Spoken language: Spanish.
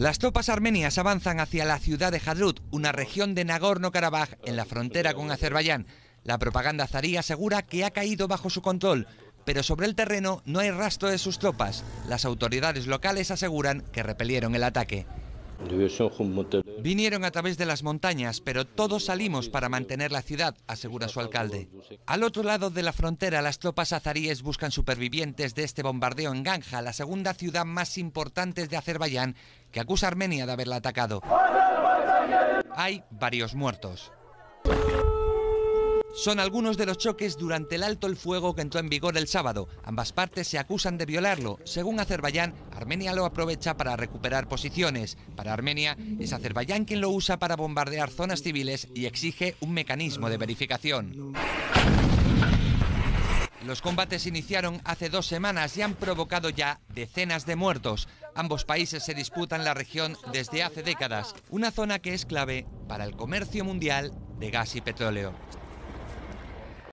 Las tropas armenias avanzan hacia la ciudad de Hadrut, una región de Nagorno-Karabaj, en la frontera con Azerbaiyán. La propaganda zarí asegura que ha caído bajo su control, pero sobre el terreno no hay rastro de sus tropas. Las autoridades locales aseguran que repelieron el ataque. Vinieron a través de las montañas, pero todos salimos para mantener la ciudad, asegura su alcalde. Al otro lado de la frontera, las tropas azaríes buscan supervivientes de este bombardeo en Ganja, la segunda ciudad más importante de Azerbaiyán, que acusa a Armenia de haberla atacado. Hay varios muertos son algunos de los choques durante el alto el fuego que entró en vigor el sábado. Ambas partes se acusan de violarlo. Según Azerbaiyán, Armenia lo aprovecha para recuperar posiciones. Para Armenia, es Azerbaiyán quien lo usa para bombardear zonas civiles y exige un mecanismo de verificación. Los combates iniciaron hace dos semanas y han provocado ya decenas de muertos. Ambos países se disputan la región desde hace décadas, una zona que es clave para el comercio mundial de gas y petróleo.